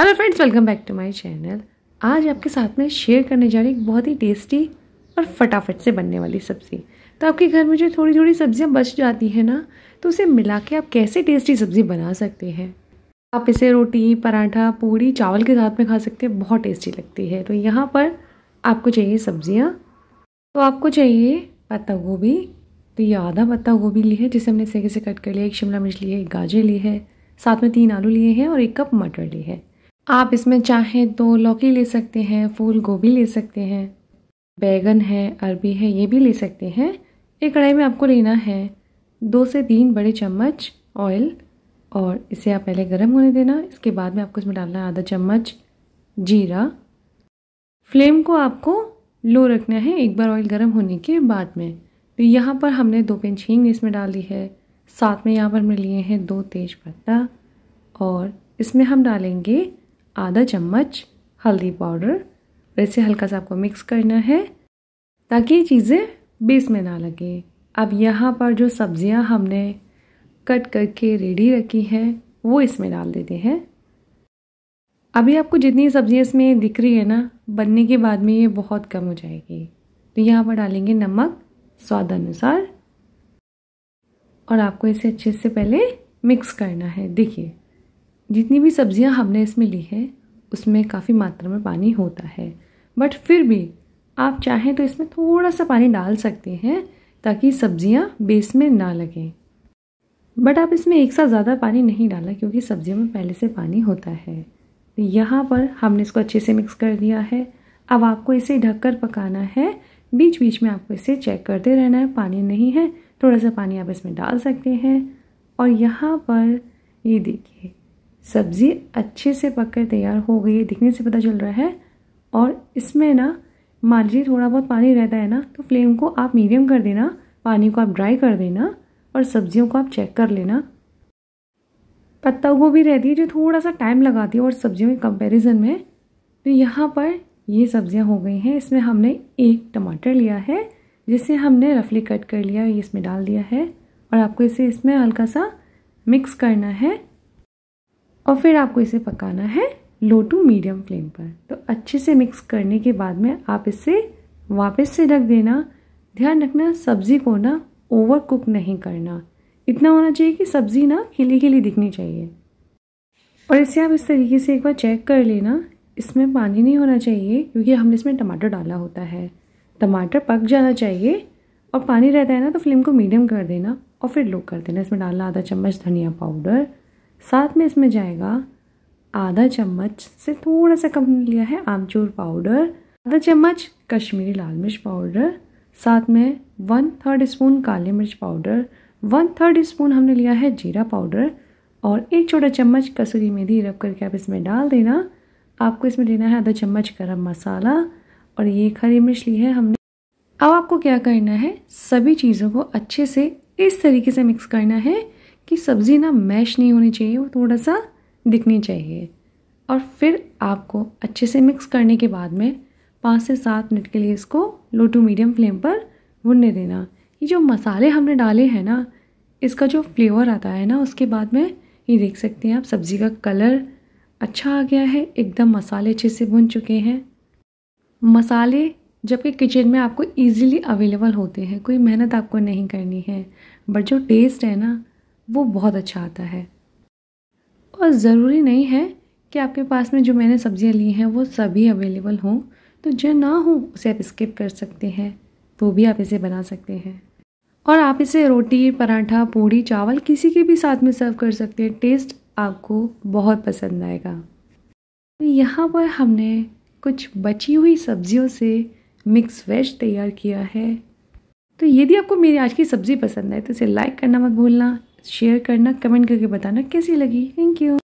hello friends welcome back to my channel आज आपके साथ में शेयर करने जा रही एक बहुत ही टेस्टी और फटाफट से बनने वाली सब्ज़ी तो आपके घर में जो थोड़ी थोड़ी सब्ज़ियाँ बच जाती हैं ना तो उसे मिला के आप कैसे टेस्टी सब्ज़ी बना सकते हैं आप इसे रोटी पराठा पूड़ी चावल के साथ में खा सकते हैं बहुत टेस्टी लगती है तो यहाँ पर आपको चाहिए सब्ज़ियाँ तो आपको चाहिए पत्ता गोभी तो ये आधा पत्ता गोभी ली है जिसे हमने सही से कट कर लिया एक शिमला मिर्च ली है एक गाजर ली है साथ में तीन आलू लिए हैं और एक कप मटर ली है आप इसमें चाहें तो लौकी ले सकते हैं फूल गोभी ले सकते हैं बैगन है अरबी है ये भी ले सकते हैं एक कढ़ाई में आपको लेना है दो से तीन बड़े चम्मच ऑयल और इसे आप पहले गर्म होने देना इसके बाद में आपको इसमें डालना है आधा चम्मच जीरा फ्लेम को आपको लो रखना है एक बार ऑयल गर्म होने के बाद में तो यहाँ पर हमने दो पिंच हींग इसमें डाल दी है साथ में यहाँ पर हमने लिए हैं दो तेज पत्ता और इसमें हम डालेंगे आधा चम्मच हल्दी पाउडर और इसे हल्का सा आपको मिक्स करना है ताकि ये चीज़ें बेस में ना लगे अब यहाँ पर जो सब्ज़ियाँ हमने कट करके रेडी रखी हैं वो इसमें डाल देते हैं अभी आपको जितनी सब्ज़ियाँ इसमें दिख रही है ना बनने के बाद में ये बहुत कम हो जाएगी तो यहाँ पर डालेंगे नमक स्वाद अनुसार और आपको इसे अच्छे से पहले मिक्स करना है देखिए जितनी भी सब्जियां हमने इसमें ली है उसमें काफ़ी मात्रा में पानी होता है बट फिर भी आप चाहें तो इसमें थोड़ा सा पानी डाल सकते हैं ताकि सब्जियां बेस में ना लगें बट आप इसमें एक साथ ज़्यादा पानी नहीं डाला क्योंकि सब्जियों में पहले से पानी होता है तो यहाँ पर हमने इसको अच्छे से मिक्स कर दिया है अब आपको इसे ढककर पकाना है बीच बीच में आपको इसे चेक करते रहना है पानी नहीं है थोड़ा सा पानी आप इसमें डाल सकते हैं और यहाँ पर ये देखिए सब्ज़ी अच्छे से पककर तैयार हो गई है दिखने से पता चल रहा है और इसमें ना मान लीजिए थोड़ा बहुत पानी रहता है ना तो फ्लेम को आप मीडियम कर देना पानी को आप ड्राई कर देना और सब्जियों को आप चेक कर लेना पत्ता गोभी रहती है जो थोड़ा सा टाइम लगाती है और सब्जियों के कंपैरिजन में तो यहाँ पर ये सब्जियाँ हो गई हैं इसमें हमने एक टमाटर लिया है जिसे हमने रफली कट कर लिया इसमें डाल दिया है और आपको इसे इसमें हल्का सा मिक्स करना है और फिर आपको इसे पकाना है लो टू मीडियम फ्लेम पर तो अच्छे से मिक्स करने के बाद में आप इसे वापस से रख देना ध्यान रखना सब्ज़ी को ना ओवर कुक नहीं करना इतना होना चाहिए कि सब्ज़ी ना खिली खिली दिखनी चाहिए और इसे आप इस तरीके से एक बार चेक कर लेना इसमें पानी नहीं होना चाहिए क्योंकि हमने इसमें टमाटर डाला होता है टमाटर पक जाना चाहिए और पानी रहता है ना तो फ्लेम को मीडियम कर देना और फिर लो कर देना इसमें डालना आधा चम्मच धनिया पाउडर साथ में इसमें जाएगा आधा चम्मच से थोड़ा सा कम लिया है आमचूर पाउडर आधा चम्मच कश्मीरी लाल मिर्च पाउडर साथ में वन थर्ड स्पून काली मिर्च पाउडर वन थर्ड स्पून हमने लिया है जीरा पाउडर और एक छोटा चम्मच कसूरी मेथी रब करके आप इसमें डाल देना आपको इसमें लेना है आधा चम्मच गर्म मसाला और ये खरी मिर्च ली है हमने अब आपको क्या करना है सभी चीज़ों को अच्छे से इस तरीके से मिक्स करना है कि सब्ज़ी ना मैश नहीं होनी चाहिए वो थोड़ा सा दिखनी चाहिए और फिर आपको अच्छे से मिक्स करने के बाद में पाँच से सात मिनट के लिए इसको लो टू मीडियम फ्लेम पर भुनने देना ये जो मसाले हमने डाले हैं ना इसका जो फ्लेवर आता है ना उसके बाद में ये देख सकते हैं आप सब्ज़ी का कलर अच्छा आ गया है एकदम मसाले अच्छे से भुन चुके हैं मसाले जबकि किचन में आपको इजीली अवेलेबल होते हैं कोई मेहनत आपको नहीं करनी है बट जो टेस्ट है ना वो बहुत अच्छा आता है और ज़रूरी नहीं है कि आपके पास में जो मैंने सब्ज़ियाँ ली हैं वो सभी अवेलेबल हों तो जो ना हो उसे आप स्किप कर सकते हैं तो भी आप इसे बना सकते हैं और आप इसे रोटी पराठा पूड़ी चावल किसी के भी साथ में सर्व कर सकते हैं टेस्ट आपको बहुत पसंद आएगा तो यहाँ पर हमने कुछ बची हुई सब्जियों से मिक्स वेज तैयार किया है तो यदि आपको मेरी आज की सब्ज़ी पसंद आए तो इसे लाइक करना मत भूलना शेयर करना कमेंट करके बताना कैसी लगी थैंक यू